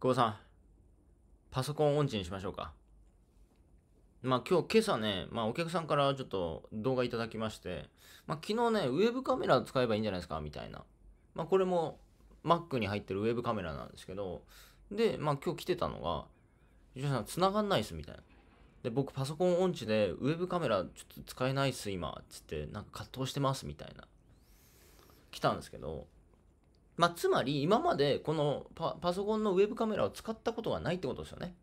久保さん、パソコンオンチにしましょうか。まあ今日、今朝ね、まあお客さんからちょっと動画いただきまして、まあ昨日ね、ウェブカメラ使えばいいんじゃないですか、みたいな。まあこれも Mac に入ってるウェブカメラなんですけど、で、まあ今日来てたのが、吉田さん、繋がんないっす、みたいな。で、僕パソコンオンチで、ウェブカメラちょっと使えないっす、今、つって、なんか葛藤してます、みたいな。来たんですけど、まあ、つまり今までこのパソコンのウェブカメラを使ったことがないってことですよね。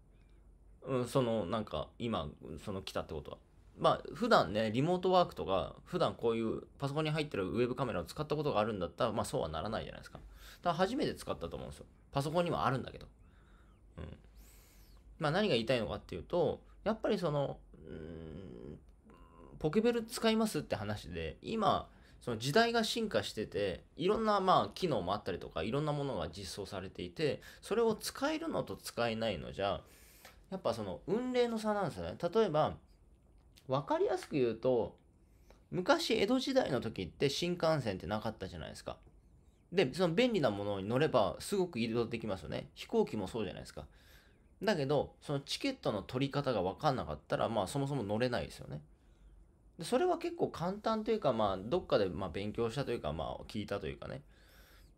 うん、そのなんか今その来たってことは。まあ普段ねリモートワークとか普段こういうパソコンに入ってるウェブカメラを使ったことがあるんだったらまあそうはならないじゃないですか。だから初めて使ったと思うんですよ。パソコンにはあるんだけど。うん。まあ何が言いたいのかっていうとやっぱりそのうんポケベル使いますって話で今その時代が進化してていろんなまあ機能もあったりとかいろんなものが実装されていてそれを使えるのと使えないのじゃやっぱその運命の差なんですよね例えば分かりやすく言うと昔江戸時代の時って新幹線ってなかったじゃないですかでその便利なものに乗ればすごく移動できますよね飛行機もそうじゃないですかだけどそのチケットの取り方が分かんなかったらまあそもそも乗れないですよねでそれは結構簡単というか、まあ、どっかでま勉強したというか、まあ、聞いたというかね、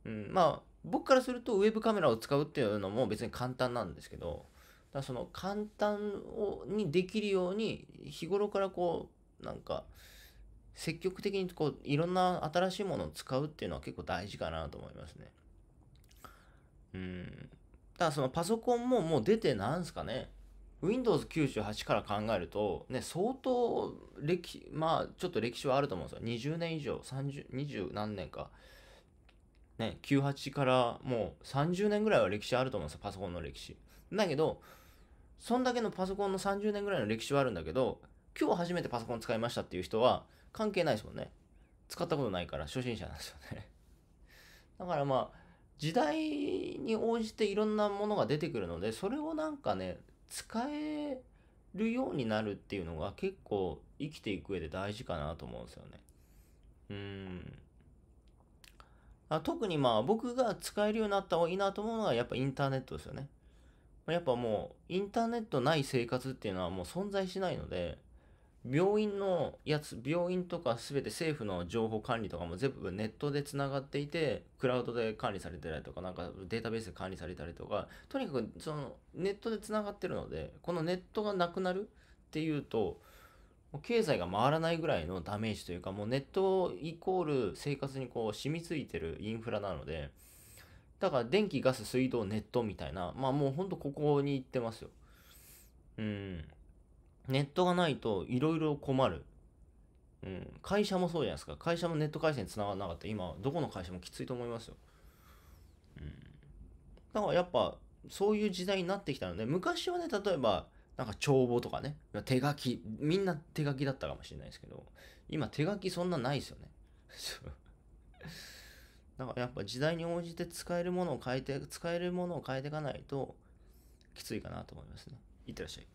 うん、まあ僕からするとウェブカメラを使うっていうのも別に簡単なんですけどだその簡単をにできるように日頃からこうなんか積極的にこういろんな新しいものを使うっていうのは結構大事かなと思いますね。うん。ただそのパソコンももう出てなんすかね Windows98 から考えると、ね、相当歴、まあ、ちょっと歴史はあると思うんですよ。20年以上、30、20何年か。ね、98からもう30年ぐらいは歴史あると思うんですよ、パソコンの歴史。だけど、そんだけのパソコンの30年ぐらいの歴史はあるんだけど、今日初めてパソコン使いましたっていう人は関係ないですもんね。使ったことないから初心者なんですよね。だからまあ、時代に応じていろんなものが出てくるので、それをなんかね、使えるようになるっていうのが結構生きていく上で大事かなと思うんですよね。うん。あ特にまあ僕が使えるようになった方がいいなと思うのはやっぱインターネットですよね。やっぱもうインターネットない生活っていうのはもう存在しないので、病院のやつ、病院とかすべて政府の情報管理とかも全部ネットで繋がっていて、クラウドで管理されてたりとか、なんかデータベースで管理されたりとか、とにかくそのネットで繋がってるので、このネットがなくなるっていうと、もう経済が回らないぐらいのダメージというか、もうネットイコール生活にこう染みついてるインフラなので、だから電気、ガス、水道、ネットみたいな、まあもうほんとここに行ってますよ。うん。ネットがないといろいろ困る。うん、会社もそうじゃないですか。会社もネット回線つながらなかった。今、どこの会社もきついと思いますよ。うん。だからやっぱ、そういう時代になってきたので、昔はね、例えば、なんか帳簿とかね、手書き、みんな手書きだったかもしれないですけど、今手書きそんなないですよね。だからやっぱ時代に応じて使えるものを変えて、使えるものを変えていかないと、きついかなと思いますね。いってらっしゃい。